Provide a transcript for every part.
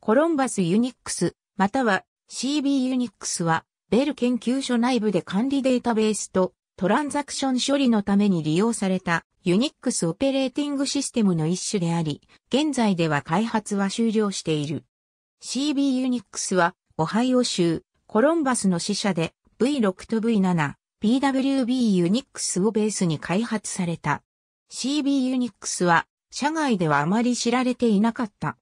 コロンバスユニックス、または CB ユニックスは、ベル研究所内部で管理データベースとトランザクション処理のために利用されたユニックスオペレーティングシステムの一種であり、現在では開発は終了している。CB ユニックスは、オハイオ州、コロンバスの支社で V6 と V7、PWB ユニックスをベースに開発された。CB ユニックスは、社外ではあまり知られていなかった。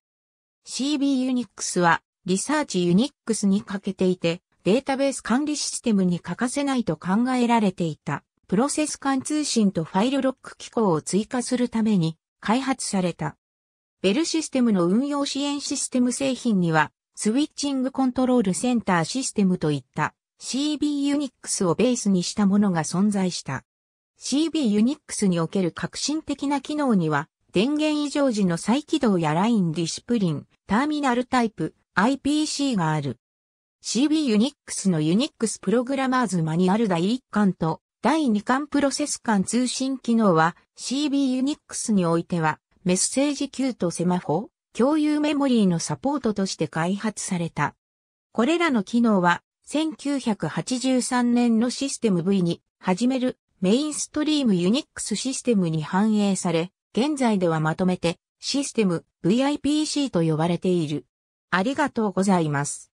CB ユニックスはリサーチユニックスに欠けていて、データベース管理システムに欠かせないと考えられていた、プロセス間通信とファイルロック機構を追加するために開発された。ベルシステムの運用支援システム製品には、スウィッチングコントロールセンターシステムといった CB ユニックスをベースにしたものが存在した。CB ユニックスにおける革新的な機能には、電源異常時の再起動やラインディシプリン、ターミナルタイプ、IPC がある。CB Unix の Unix プログラマーズマニュアル第1巻と第2巻プロセス間通信機能は CB Unix においてはメッセージ Q とセマホ、共有メモリーのサポートとして開発された。これらの機能は1983年のシステム V に始めるメインストリームユニックスシステムに反映され、現在ではまとめてシステム VIPC と呼ばれている。ありがとうございます。